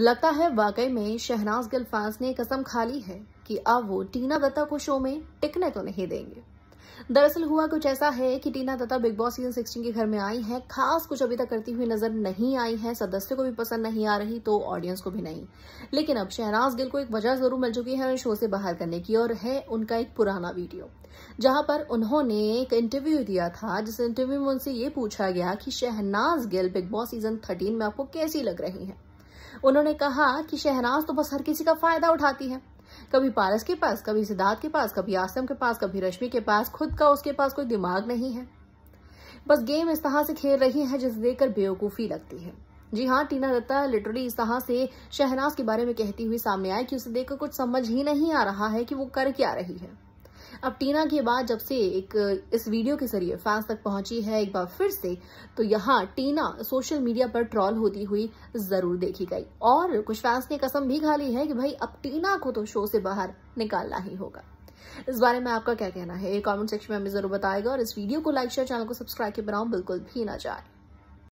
लगता है वाकई में शहनाज गिल फैंस ने कसम खा ली है कि अब वो टीना दत्ता को शो में टिकने तो नहीं देंगे दरअसल हुआ कुछ ऐसा है कि टीना दत्ता बिग बॉस सीजन 16 के घर में आई है खास कुछ अभी तक करती हुई नजर नहीं आई है सदस्य को भी पसंद नहीं आ रही तो ऑडियंस को भी नहीं लेकिन अब शहनाज गिल को एक वजह जरूर मिल चुकी है उन्हें शो से बाहर करने की और है उनका एक पुराना वीडियो जहां पर उन्होंने एक इंटरव्यू दिया था जिस इंटरव्यू में उनसे ये पूछा गया कि शहनाज गिल बिग बॉस सीजन थर्टीन में आपको कैसी लग रही है उन्होंने कहा कि शहनाज तो बस हर किसी का फायदा उठाती है कभी पारस के पास कभी सिद्धार्थ के पास कभी आसम के पास कभी रश्मि के पास खुद का उसके पास कोई दिमाग नहीं है बस गेम इस तरह से खेल रही है जिसे देखकर बेवकूफी लगती है जी हाँ टीना दत्ता लिटरली इस तरह से शहनाज के बारे में कहती हुई सामने आई कि उसे देखकर कुछ समझ ही नहीं आ रहा है कि वो कर क्या रही है अब टीना के बाद जब से एक इस वीडियो के जरिए फैंस तक पहुंची है एक बार फिर से तो यहाँ टीना सोशल मीडिया पर ट्रॉल होती हुई जरूर देखी गई और कुछ फैंस ने कसम भी खा ली है कि भाई अब टीना को तो शो से बाहर निकालना ही होगा इस बारे में आपका क्या कहना है कमेंट सेक्शन में हमें जरूर बताएगा और इस वीडियो को लाइक शेयर चैनल को सब्सक्राइब के बनाओ बिल्कुल भी ना जाए